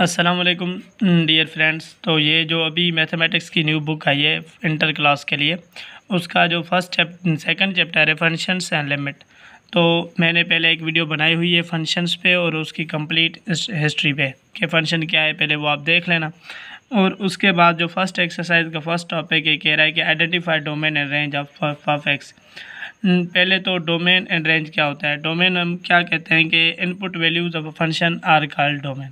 Aslam dear friends तो ये जो अभी मैथमेटिक्स की न्यू बुक आई है इंटर क्लास के लिए उसका जो फर्स्ट चैप सेकेंड चैप्टर है फंक्शंस एंड लिमिट तो मैंने पहले एक वीडियो बनाई हुई है फंक्शंस पे और उसकी कंप्लीट हिस्ट्री पे कि फंक्शन क्या है पहले वो आप देख लेना और उसके बाद जो फर्स्ट एक्सरसाइज का फर्स्ट टॉपिक ये कह रहा है कि identify domain and range of of x पहले तो डोमेन एंड रेंज क्या होता है डोमेन हम क्या कहते हैं कि input values of a function are called domain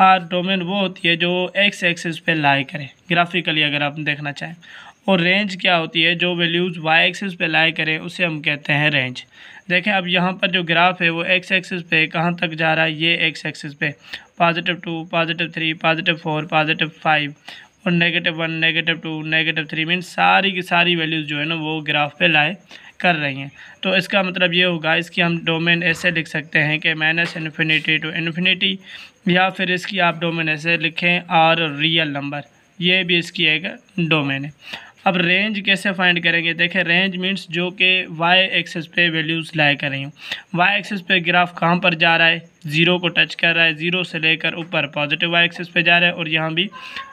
और डोमेन वो होती है जो एक्स एक्सेस पे लाई करे ग्राफिकली अगर आप देखना चाहें और रेंज क्या होती है जो वैल्यूज़ वाई एक्सेस पे लाई करें उसे हम कहते हैं रेंज देखें अब यहाँ पर जो ग्राफ है वो एक्स एक्सेस पे कहाँ तक जा रहा है ये एक्स एक्सेस पे positive two positive three positive four positive five और negative one negative two negative three mean सारी की सारी वैल्यूज़ जो है ना वो ग्राफ पे लाए कर रही हैं तो इसका मतलब ये होगा इसकी हम डोमेन ऐसे लिख सकते हैं कि माइनस इन्फिनी टू इन्फिनिटी या फिर इसकी आप डोमेन ऐसे लिखें आर रियल नंबर ये भी इसकी एक डोमेन है अब रेंज कैसे फाइंड करेंगे देखें रेंज मीन्स जो कि वाई एक्सेस पे वैल्यूज़ लाए कर रही हूँ वाई एक्सेस पे ग्राफ कहाँ पर जा रहा है ज़ीरो को टच कर रहा है ज़ीरो से लेकर ऊपर पॉजिटिव वाई एक्सेस पे जा रहा है और यहाँ भी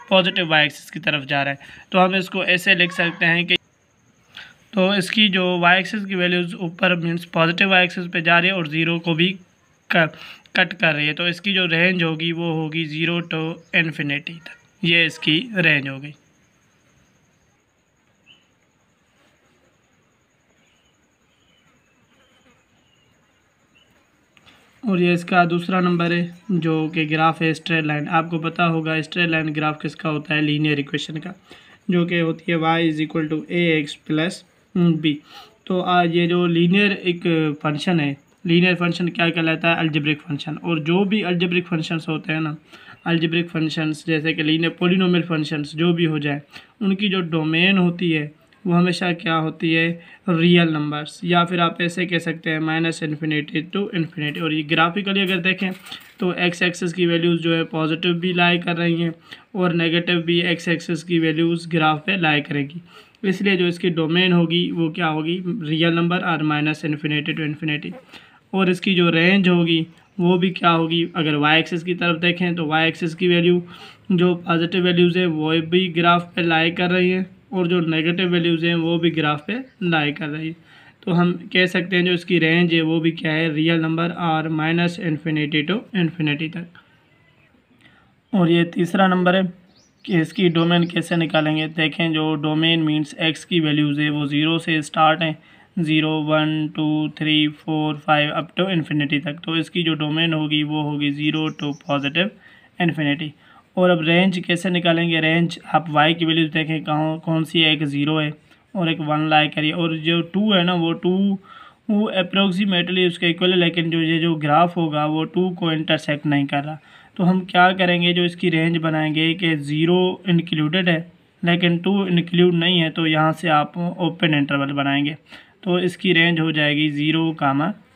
पॉजिटिव वाई एक्सेस की तरफ जा रहा है तो हम इसको ऐसे लिख सकते हैं कि तो इसकी जो वाई एक्सेस की वैल्यूज़ ऊपर मीन्स पॉजिटिव वाई एक्सेस पे जा रही है और ज़ीरो को भी कर कट कर रही है तो इसकी जो रेंज होगी वो होगी ज़ीरो टू इन्फिनेटी इन्फिनिटी तक ये इसकी रेंज हो गई और ये इसका दूसरा नंबर है जो कि ग्राफ है स्ट्रेट लाइन आपको पता होगा स्ट्रेट लाइन ग्राफ किसका होता है लीनियर इक्वेशन का जो कि होती है y is equal to a x plus b hmm, तो आ, ये जो लीनियर एक फंक्शन है लीनियर फंक्शन क्या कहलाता है अल्जब्रिक फंक्शन और जो भी अल्जब्रिक फंक्शंस होते हैं ना अल्जब्रिक फंक्शंस जैसे कि लीनियर पोलिनोमल फंक्शंस जो भी हो जाए उनकी जो डोमेन होती है वो हमेशा क्या होती है रियल नंबर्स या फिर आप ऐसे कह सकते हैं माइनस इन्फिनिटी टू इन्फिनिटी और ये ग्राफिकली अगर देखें तो एक्स एक्सेस की वैल्यूज़ जो है पॉजिटिव भी लाई कर रही हैं और नेगेटिव भी एक्स एक्सेस की वैल्यूज़ ग्राफ पे लाई करेगी इसलिए जो इसकी डोमेन होगी वो क्या होगी रियल नंबर और माइनस इन्फिनेटी टू इन्फिनेटी और इसकी जो रेंज होगी वो भी क्या होगी अगर वाई एक्सेस की तरफ देखें तो वाई एक्सेस की वैल्यू जो पॉजिटिव वैल्यूज़ हैं वो भी ग्राफ पे लाई कर रही हैं और जो नेगेटिव वैल्यूज़ हैं वो भी ग्राफ पे लाई कर रही है तो हम कह सकते हैं जो इसकी रेंज है वो भी क्या है रियल नंबर और माइनस इन्फिनिटी टू इन्फिनी तक और ये तीसरा नंबर है इसकी डोमेन कैसे निकालेंगे देखें जो डोमेन मीन्स एक्स की वैल्यूज़ है वो ज़ीरो से स्टार्ट हैं zero one two three four five up to infinity तक तो इसकी जो डोमेन होगी वो होगी ज़ीरो टू पॉजिटिव इन्फिनिटी और अब रेंज कैसे निकालेंगे रेंज आप वाई की वैल्यूज देखें कहाँ कौन सी है एक ज़ीरो है और एक वन लाइक करिए और जो टू है ना वो टू वो अप्रोक्सीमेटली उसका इक्वल है लेकिन जो ये जो ग्राफ होगा वो टू को इंटरसेक्ट नहीं कर रहा तो हम क्या करेंगे जो इसकी रेंज बनाएंगे कि ज़ीरो इंक्लूडेड है लेकिन टू इंक्लूड नहीं है तो यहाँ से आप ओपन इंटरवल बनाएंगे तो इसकी रेंज हो जाएगी ज़ीरो कामा